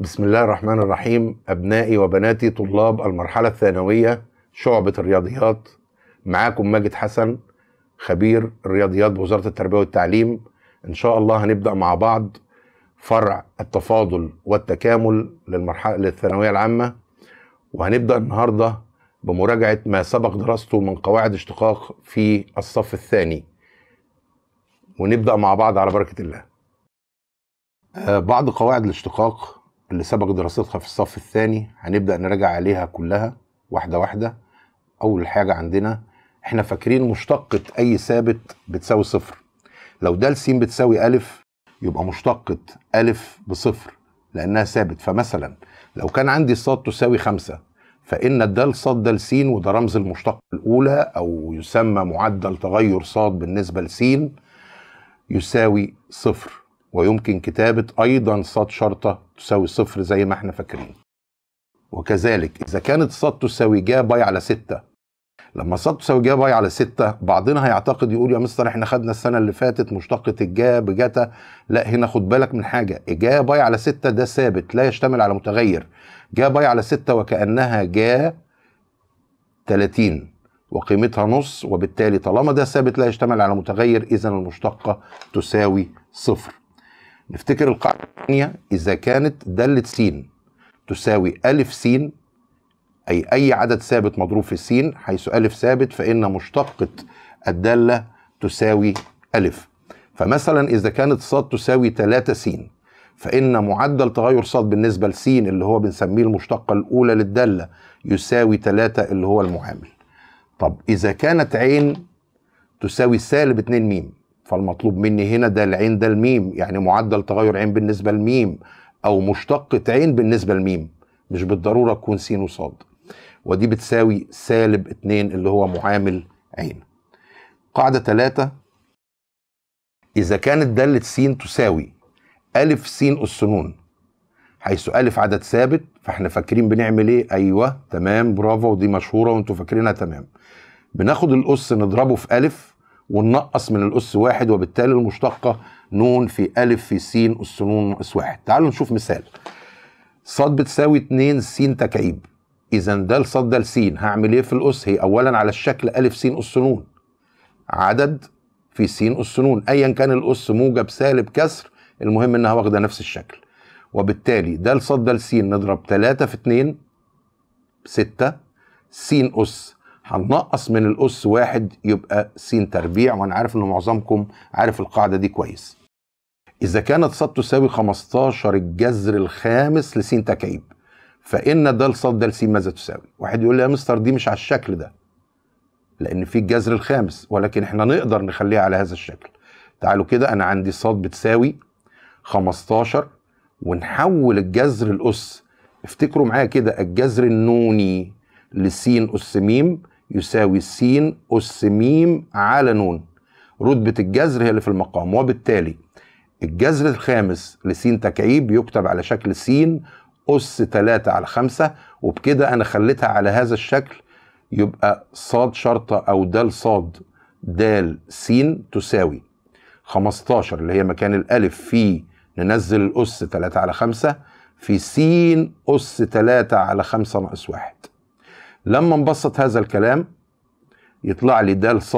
بسم الله الرحمن الرحيم أبنائي وبناتي طلاب المرحلة الثانوية شعبة الرياضيات معاكم ماجد حسن خبير الرياضيات بوزارة التربية والتعليم إن شاء الله هنبدأ مع بعض فرع التفاضل والتكامل للمرحلة للثانوية العامة وهنبدأ النهاردة بمراجعة ما سبق دراسته من قواعد اشتقاق في الصف الثاني ونبدأ مع بعض على بركة الله آه، بعض قواعد الاشتقاق اللي سبق دراستها في الصف الثاني هنبدأ نراجع عليها كلها واحدة واحدة أول حاجة عندنا احنا فاكرين مشتقة أي ثابت بتساوي صفر لو دال س بتساوي ألف يبقى مشتقة ألف بصفر لأنها ثابت فمثلا لو كان عندي ص تساوي خمسة فإن الدال ص دال س وده رمز المشتقة الأولى أو يسمى معدل تغير ص بالنسبة س يساوي صفر ويمكن كتابة أيضا ص شرطة تساوي صفر زي ما احنا فاكرين وكذلك إذا كانت ص تساوي جا باي على ستة لما ص تساوي جا باي على ستة بعضنا هيعتقد يقول يا مستر احنا خدنا السنة اللي فاتت مشتقة الجا بجتا لا هنا خد بالك من حاجة جا باي على ستة ده ثابت لا يشتمل على متغير جا باي على ستة وكأنها جا 30 وقيمتها نص وبالتالي طالما ده ثابت لا يشتمل على متغير إذا المشتقة تساوي صفر نفتكر القاعدة الثانية إذا كانت دالة س تساوي ألف س أي أي عدد ثابت مضروب في السين حيث ألف ثابت فإن مشتقة الدالة تساوي ألف فمثلا إذا كانت ص تساوي 3 س فإن معدل تغير ص بالنسبة لس اللي هو بنسميه المشتقة الأولى للدالة يساوي 3 اللي هو المعامل طب إذا كانت عين تساوي سالب 2 م فالمطلوب مني هنا ده العين ده الميم يعني معدل تغير عين بالنسبه لميم او مشتقه عين بالنسبه لميم مش بالضروره تكون س وصاد ودي بتساوي سالب اتنين اللي هو معامل عين قاعده ثلاثة اذا كانت داله س تساوي الف س السنون حيث الف عدد ثابت فاحنا فاكرين بنعمل ايه ايوه تمام برافو ودي مشهوره وانتوا فاكرينها تمام بناخد الاس نضربه في الف وننقص من الأس واحد وبالتالي المشتقة نون في ألف في سين أس نون ناقص واحد تعالوا نشوف مثال صاد بتساوي 2 س تكعيب إذا ده لصاد ده لسين هعمل إيه في الأس هي أولا على الشكل ألف س أس نون عدد في س أس نون أيا كان الأس موجب سالب كسر المهم إنها واخدة نفس الشكل وبالتالي ده لصاد ده لسين نضرب 3 في 2 6 س أس هنقص من الأس واحد يبقى س تربيع وأنا عارف إن معظمكم عارف القاعدة دي كويس. إذا كانت ص تساوي 15 الجذر الخامس لس تكعيب فإن ده ص ده س ماذا تساوي؟ واحد يقول لي يا مستر دي مش على الشكل ده لأن في الجذر الخامس ولكن إحنا نقدر نخليها على هذا الشكل. تعالوا كده أنا عندي ص بتساوي 15 ونحول الجذر الأس افتكروا معايا كده الجذر النوني لسين أس ميم يساوي س أس م على ن رتبة الجذر هي اللي في المقام وبالتالي الجذر الخامس لس تكعيب يكتب على شكل س أس 3 على 5 وبكده أنا خليتها على هذا الشكل يبقى صاد شرطة أو دال صاد دال س تساوي 15 اللي هي مكان الألف في ننزل الأس 3 على 5 في س أس 3 على 5 ناقص 1 لما نبسط هذا الكلام يطلع لي د ص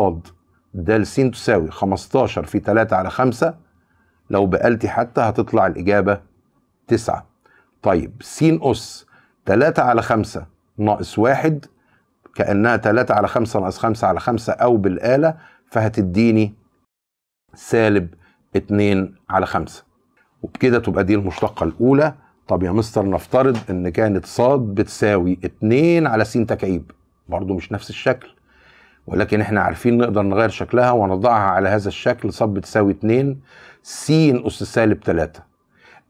د س تساوي 15 في 3 على 5 لو بقلتي حتى هتطلع الإجابة 9 طيب س أس 3 على 5 ناقص 1 كأنها 3 على 5 ناقص 5 على 5 أو بالآلة فهتديني سالب 2 على 5 وبكده تبقى دي المشتقة الأولى طب يا مستر نفترض ان كانت صاد بتساوي 2 على س تكعيب برضه مش نفس الشكل ولكن احنا عارفين نقدر نغير شكلها ونضعها على هذا الشكل صاد بتساوي 2 س اس سالب 3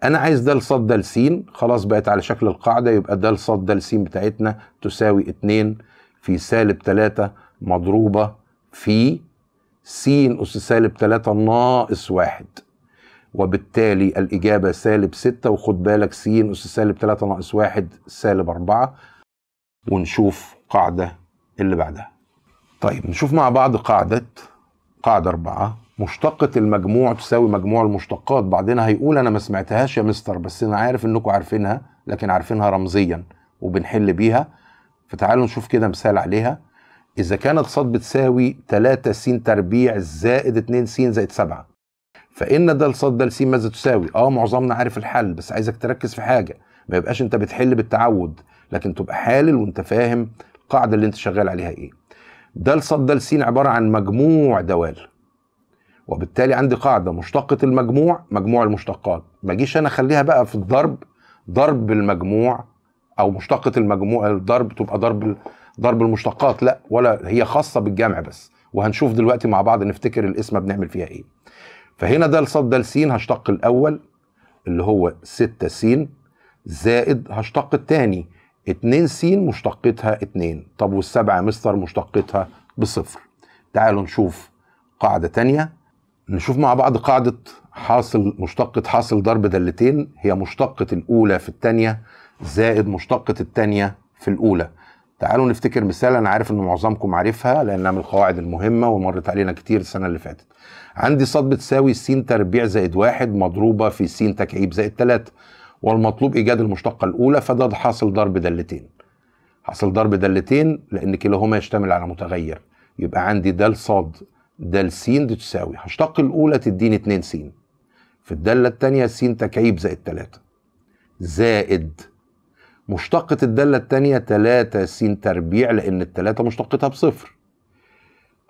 انا عايز ده ص ده س خلاص بقت على شكل القاعده يبقى ده ص ده س بتاعتنا تساوي 2 في سالب 3 مضروبه في س اس سالب 3 ناقص 1 وبالتالي الإجابة سالب 6 وخد بالك س أس سالب 3 ناقص 1 سالب 4 ونشوف قاعدة اللي بعدها طيب نشوف مع بعض قاعدة قاعدة 4 مشتقة المجموع تساوي مجموع المشتقات بعدين هيقول أنا ما سمعتهاش يا مستر بس أنا عارف إنكم عارفينها لكن عارفينها رمزيا وبنحل بيها فتعالوا نشوف كده مثال عليها إذا كانت صاد بتساوي 3 س تربيع زائد 2 س زائد 7 فان دال ص دال س ماذا تساوي اه معظمنا عارف الحل بس عايزك تركز في حاجه ما يبقاش انت بتحل بالتعود لكن تبقى حالل وانت فاهم القاعده اللي انت شغال عليها ايه دال ص دال س عباره عن مجموع دوال وبالتالي عندي قاعده مشتقه المجموع مجموع المشتقات ما اجيش انا اخليها بقى في الضرب ضرب المجموع او مشتقه المجموع الضرب تبقى ضرب ضرب المشتقات لا ولا هي خاصه بالجمع بس وهنشوف دلوقتي مع بعض نفتكر القسمه بنعمل فيها ايه فهنا ده الصاد ده س هشتق الاول اللي هو 6 س زائد هشتق الثاني 2 س مشتقتها 2 طب والسبعة مستر مشتقتها بصفر تعالوا نشوف قاعدة تانية نشوف مع بعض قاعدة حاصل مشتقة حاصل ضرب دالتين هي مشتقة الأولى في الثانية زائد مشتقة الثانية في الأولى تعالوا نفتكر مثال انا عارف ان معظمكم عارفها لانها من القواعد المهمه ومرت علينا كتير السنه اللي فاتت عندي صاد بتساوي س تربيع زائد واحد مضروبه في س تكعيب زائد ثلاثه والمطلوب ايجاد المشتقه الاولى فده حاصل ضرب دالتين حاصل ضرب دالتين لان كلاهما يشتمل على متغير يبقى عندي دال صاد دال س تساوي هشتق الاولى تديني 2 س في الداله الثانيه س تكعيب زائد ثلاثه زائد مشتقة الدالة التانية تلاتة س تربيع لأن التلاتة مشتقتها بصفر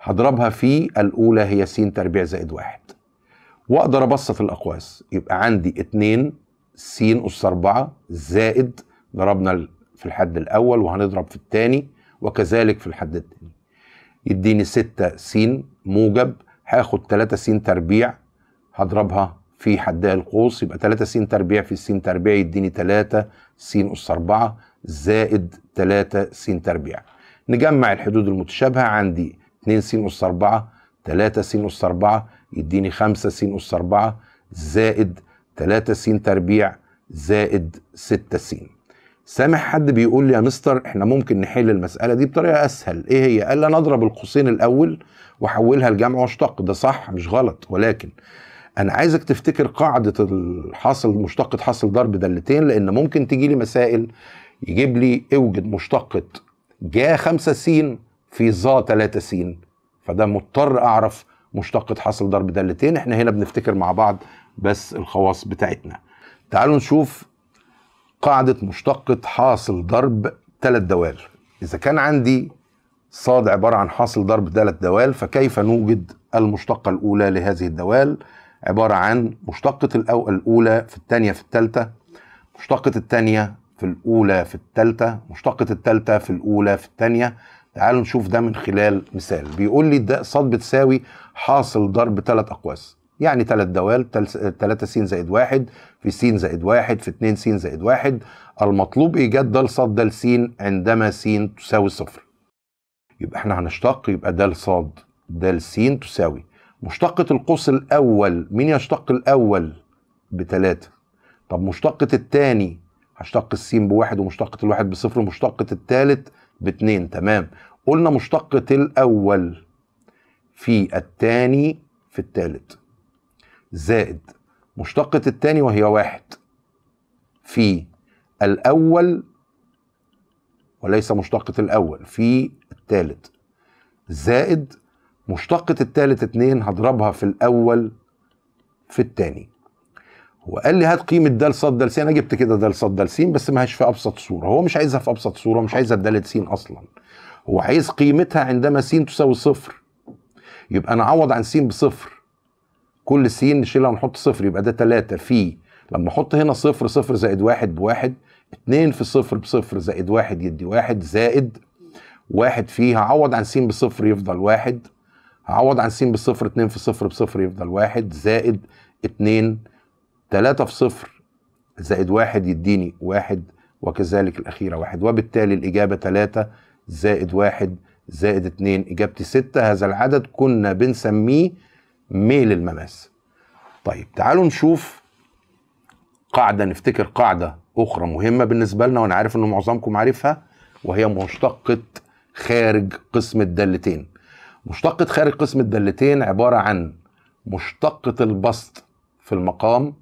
هضربها في الأولى هي س تربيع زائد واحد وأقدر أبسط الأقواس يبقى عندي اتنين س أس أربعة زائد ضربنا في الحد الأول وهنضرب في التاني وكذلك في الحد التاني يديني ستة س موجب هاخد تلاتة س تربيع هضربها في حدها القوس يبقى 3 س تربيع في س تربيع يديني 3 س أس 4 زائد 3 س تربيع نجمع الحدود المتشابهة عندي 2 س أس 4 3 س أس 4 يديني 5 س أس 4 زائد 3 س تربيع زائد 6 س سامح حد بيقول لي يا مستر احنا ممكن نحل المسألة دي بطريقة أسهل ايه هي؟ قال لي أنا أضرب القوسين الأول وأحولها لجمع واشتق ده صح مش غلط ولكن انا عايزك تفتكر قاعده الحاصل مشتقه حاصل ضرب دالتين لان ممكن تجي لي مسائل يجيب لي اوجد مشتقه جا 5 س في ظا 3 س فده مضطر اعرف مشتقه حاصل ضرب دالتين احنا هنا بنفتكر مع بعض بس الخواص بتاعتنا تعالوا نشوف قاعده مشتقه حاصل ضرب ثلاث دوال اذا كان عندي صاد عباره عن حاصل ضرب ثلاث دوال فكيف نوجد المشتقه الاولى لهذه الدوال عبارة عن مشتقة الأولى في الثانية في الثالثة مشتقة الثانية في الأولى في الثالثة مشتقة الثالثة في الأولى في الثانية تعالوا نشوف ده من خلال مثال بيقول لي ده صاد بتساوي حاصل ضرب ثلاث أقواس يعني ثلاث دوال ثلاثة س زائد واحد في س زائد واحد في اتنين س زائد واحد المطلوب ايجاد د ص د س عندما س تساوي صفر يبقى احنا هنشتق يبقى د ص د س تساوي مشتقة القوس الأول مين يشتق الأول بتلاتة طب مشتقة التاني هشتق السين بواحد ومشتقة الواحد بصفر ومشتقة التالت باتنين تمام قلنا مشتقة الأول في التاني في التالت زائد مشتقة التاني وهي واحد في الأول وليس مشتقة الأول في التالت زائد مشتقة التالت اتنين هضربها في الأول في التاني هو قال لي هات قيمة د ص دال س انا جبت كده د ص دال س بس ما هيش في ابسط صورة هو مش عايزها في ابسط صورة مش عايزها د س اصلا هو عايز قيمتها عندما س تساوي صفر يبقى أنا أعوض عن س بصفر كل س نشيلها ونحط صفر يبقى ده تلاتة في لما احط هنا صفر صفر زائد واحد بواحد اتنين في صفر بصفر زائد واحد يدي واحد زائد واحد فيه عوض عن س بصفر يفضل واحد هعوض عن س بصفر 2 في صفر بصفر يفضل واحد زائد 2 3 في صفر زائد واحد يديني واحد وكذلك الأخيرة واحد وبالتالي الإجابة 3 زائد واحد زائد 2 إجابتي 6 هذا العدد كنا بنسميه ميل المماس طيب تعالوا نشوف قاعدة نفتكر قاعدة أخرى مهمة بالنسبة لنا وأنا عارف إن معظمكم عارفها وهي مشتقة خارج قسم الدالتين مشتقة خارج قسم الدالتين عبارة عن مشتقة البسط في المقام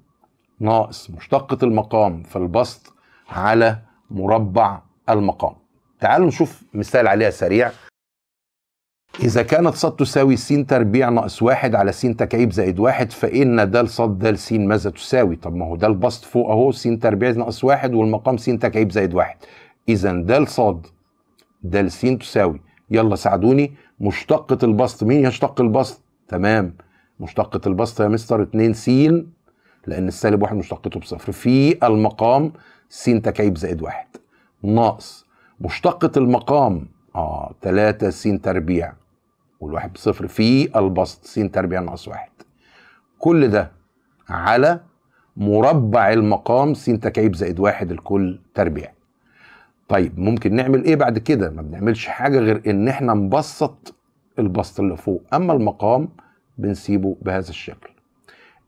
ناقص مشتقة المقام في البسط على مربع المقام تعالوا نشوف مثال عليها سريع إذا كانت ص تساوي س تربيع ناقص واحد على س تكعيب زائد واحد فإن د ص د س ماذا تساوي؟ طب ما هو ده البسط فوق أهو س تربيع ناقص واحد والمقام س تكعيب زائد واحد إذا د ص د س تساوي يلا ساعدوني مشتقة البسط مين يشتق البسط تمام مشتقة البسط يا مستر 2 س لأن السالب واحد مشتقته بصفر في المقام س تكعيب زائد واحد ناقص مشتقة المقام اه 3 س تربيع والواحد بصفر في البسط س تربيع ناقص واحد كل ده على مربع المقام س تكعيب زائد واحد الكل تربيع طيب ممكن نعمل ايه بعد كده ما بنعملش حاجه غير ان احنا نبسط البسط اللي فوق اما المقام بنسيبه بهذا الشكل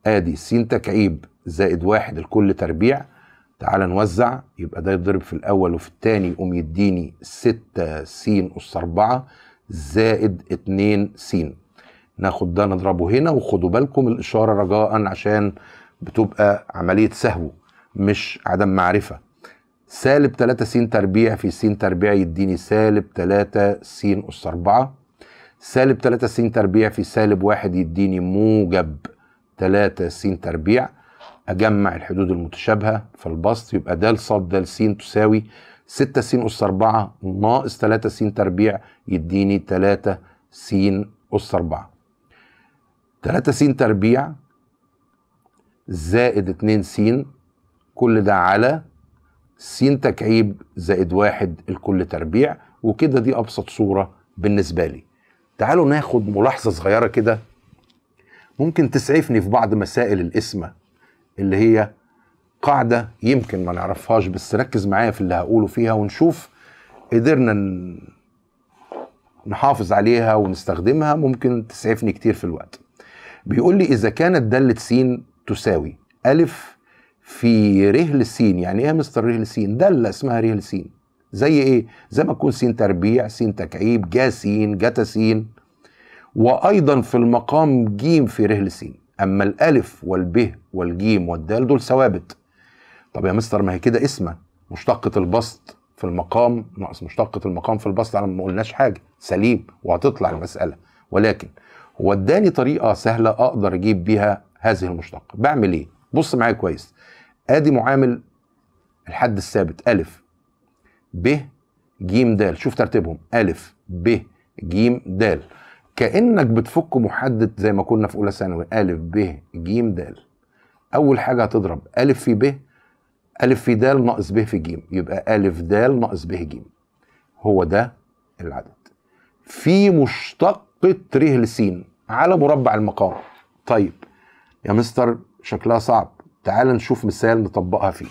ادي س تكعيب زائد واحد لكل تربيع تعال نوزع يبقى ده يتضرب في الاول وفي الثاني يقوم يديني ستة س اس اربعة زائد اتنين س ناخد ده نضربه هنا وخدوا بالكم الاشاره رجاء عشان بتبقى عمليه سهو مش عدم معرفه سالب 3 س تربيع في س تربيع يديني سالب 3 س أس 4 سالب 3 س تربيع في سالب 1 يديني موجب 3 س تربيع أجمع الحدود المتشابهة في البسط يبقى د ص د س تساوي 6 س أس 4 ناقص 3 س تربيع يديني 3 س أس 4 3 س تربيع زائد 2 س كل ده على س تكعيب زائد واحد الكل تربيع وكده دي أبسط صورة بالنسبة لي تعالوا ناخد ملاحظة صغيرة كده ممكن تسعفني في بعض مسائل القسمة اللي هي قاعدة يمكن ما نعرفهاش بس ركز معايا في اللي هقوله فيها ونشوف قدرنا نحافظ عليها ونستخدمها ممكن تسعفني كتير في الوقت بيقول لي إذا كانت دالة س تساوي ألف في رهل سين يعني ايه مستر رهل سين دالة اسمها رهل سين زي ايه زي ما تكون سين تربيع سين تكعيب جا سين جتا سين وايضا في المقام جيم في رهل سين اما الالف والب والجيم والدال دول ثوابت طب يا مستر ما هي كده اسمه مشتقة البسط في المقام ناقص مشتقة المقام في البسط على ما قلناش حاجة سليم وهتطلع المسألة ولكن هو اداني طريقة سهلة اقدر اجيب بيها هذه المشتقة بعمل ايه بص معايا كويس ادي معامل الحد الثابت الف ب ج د شوف ترتيبهم الف ب ج د كانك بتفك محدد زي ما كنا في اولى ثانوي ا ب ج د اول حاجه هتضرب ا في ب ا في د ناقص ب في ج يبقى ا د ناقص ب ج هو ده العدد في مشتقة ر ل س على مربع المقام طيب يا مستر شكلها صعب تعال نشوف مثال نطبقها فيه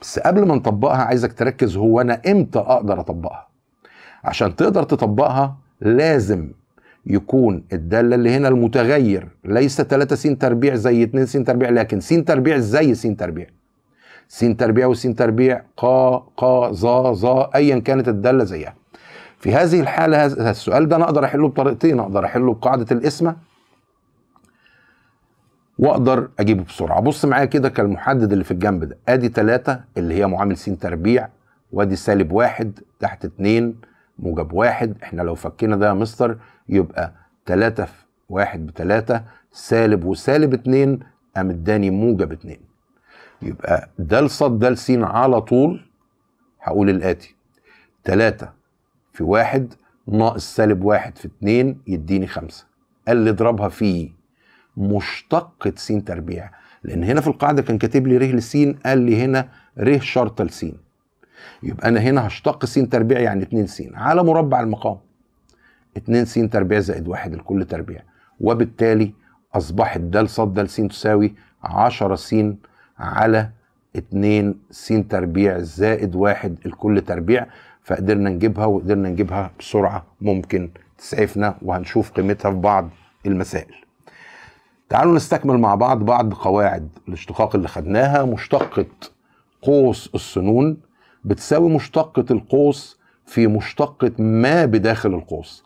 بس قبل ما نطبقها عايزك تركز هو انا امتى اقدر اطبقها عشان تقدر تطبقها لازم يكون الداله اللي هنا المتغير ليس 3 س تربيع زي 2 س تربيع لكن س تربيع زي س تربيع س تربيع وس تربيع قا قا ظا ظا ايا كانت الداله زيها في هذه الحاله هذا السؤال ده انا اقدر احله بطريقتين اقدر احله بقاعده القسمه واقدر اجيبه بسرعه بص معايا كده كالمحدد اللي في الجنب ده ادي 3 اللي هي معامل س تربيع وادي سالب واحد تحت 2 موجب واحد احنا لو فكينا ده يا مستر يبقى 3 في 1 ب 3 سالب وسالب 2 قام اداني موجب 2 يبقى ده ص ده س على طول هقول الاتي 3 في 1 ناقص سالب 1 في 2 يديني 5 اللي اضربها في مشتقة سين تربيع لان هنا في القاعده كان كاتب لي ر س قال لي هنا ر شرط لسين يبقى انا هنا هشتق س تربيع يعني 2 س على مربع المقام 2 س تربيع زائد 1 لكل تربيع وبالتالي اصبحت دال ص دال س تساوي 10 س على 2 س تربيع زائد 1 لكل تربيع فقدرنا نجيبها وقدرنا نجيبها بسرعه ممكن تسعفنا وهنشوف قيمتها في بعض المسائل تعالوا نستكمل مع بعض بعض قواعد الاشتقاق اللي خدناها مشتقة قوس السنون بتساوي مشتقة القوس في مشتقة ما بداخل القوس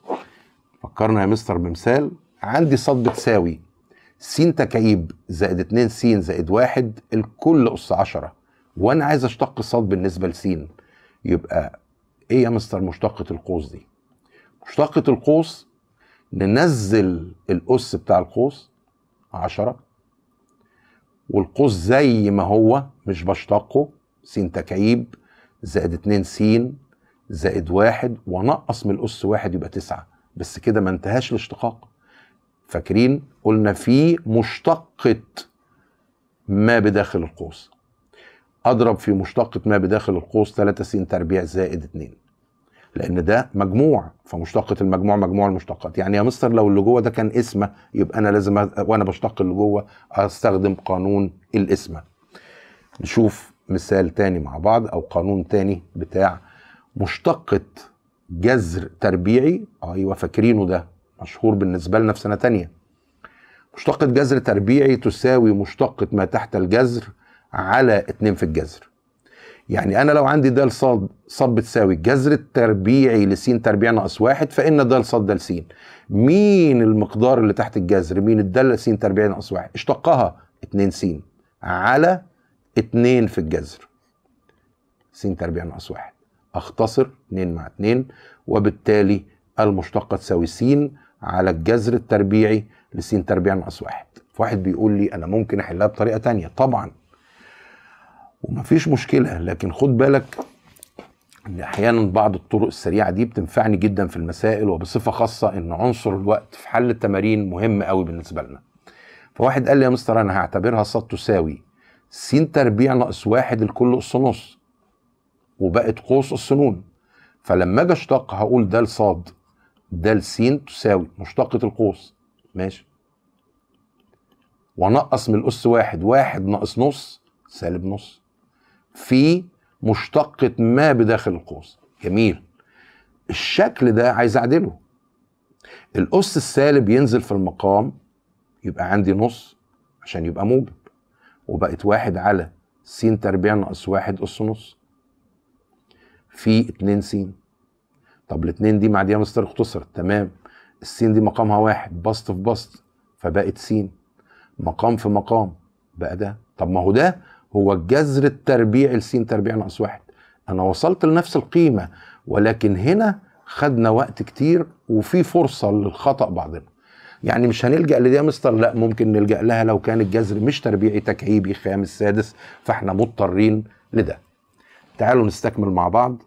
فكرنا يا مستر بمثال عندي صد بتساوي س تكعيب زائد 2 س زائد 1 الكل أس 10 وأنا عايز أشتق الصد بالنسبة لس يبقى إيه يا مستر مشتقة القوس دي؟ مشتقة القوس ننزل الأس بتاع القوس عشرة والقوس زي ما هو مش بشتقه س تكعيب زائد 2 س زائد واحد ونقص من الأس واحد يبقى تسعة بس كده ما انتهاش الاشتقاق فاكرين قلنا في مشتقة ما بداخل القوس أضرب في مشتقة ما بداخل القوس 3 س تربيع زائد 2 لان ده مجموع فمشتقه المجموع مجموع المشتقات يعني يا مستر لو اللي جوه ده كان اسمه يبقى انا لازم وانا بشتق اللي جوه استخدم قانون الاسمه نشوف مثال تاني مع بعض او قانون تاني بتاع مشتقه جذر تربيعي آه، ايوه فاكرينه ده مشهور بالنسبه لنا في سنه تانية مشتقه جذر تربيعي تساوي مشتقه ما تحت الجذر على اتنين في الجذر يعني انا لو عندي د ص ص بتساوي الجذر التربيعي س تربيع ناقص واحد فان د ص د س مين المقدار اللي تحت الجذر مين الدالة س تربيع ناقص واحد اشتقها 2 س على 2 في الجذر س تربيع ناقص واحد اختصر 2 مع 2 وبالتالي المشتقة تساوي س على الجذر التربيعي س تربيع ناقص واحد واحد بيقول لي انا ممكن احلها بطريقة ثانيه طبعا ومفيش مشكله لكن خد بالك ان احيانا بعض الطرق السريعه دي بتنفعني جدا في المسائل وبصفه خاصه ان عنصر الوقت في حل التمارين مهم قوي بالنسبه لنا فواحد قال لي يا مستر انا هعتبرها ص تساوي س تربيع ناقص واحد الكل اس نص وبقت قوس اس نون فلما اجي اشتق هقول د ص د س تساوي مشتقة القوس ماشي ونقص من الاس واحد واحد ناقص نص سالب نص في مشتقة ما بداخل القوس جميل الشكل ده عايز اعدله الأس السالب ينزل في المقام يبقى عندي نص عشان يبقى موجب وبقت واحد على س تربيع ناقص واحد أس نص في اتنين س طب الاتنين دي معديها مستر اختصرت تمام السين دي مقامها واحد بسط في بسط فبقت سين مقام في مقام بقى ده طب ما هو ده هو الجذر التربيع السين تربيع ناقص واحد انا وصلت لنفس القيمه ولكن هنا خدنا وقت كتير وفي فرصه للخطا بعضنا يعني مش هنلجا لدي مستر لا ممكن نلجا لها لو كان الجذر مش تربيعي تكعيبي خامس سادس فاحنا مضطرين لده تعالوا نستكمل مع بعض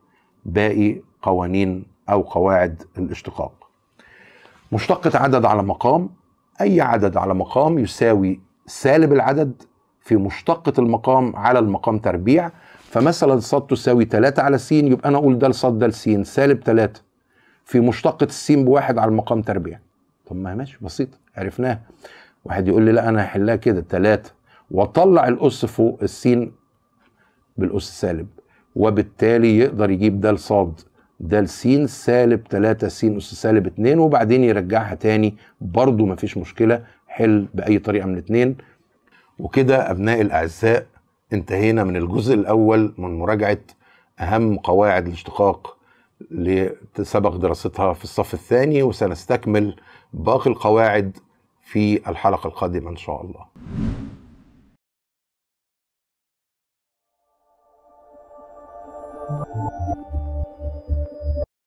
باقي قوانين او قواعد الاشتقاق مشتقة عدد على مقام أي عدد على مقام يساوي سالب العدد في مشتقة المقام على المقام تربيع فمثلا ص تساوي 3 على س يبقى أنا أقول ده لص ده لس سالب 3 في مشتقة السين بواحد على المقام تربيع طب ما ماشي بسيطة عرفناها واحد يقول لي لا أنا هحلها كده 3 وطلع الأس فوق السين بالأس سالب وبالتالي يقدر يجيب ده لصاد ده لسين سالب 3 س أس سالب 2 وبعدين يرجعها تاني برضه مفيش مشكلة حل بأي طريقة من الاثنين وكده أبناء الأعزاء انتهينا من الجزء الأول من مراجعة أهم قواعد الاشتقاق اللي سبق دراستها في الصف الثاني وسنستكمل باقي القواعد في الحلقة القادمة إن شاء الله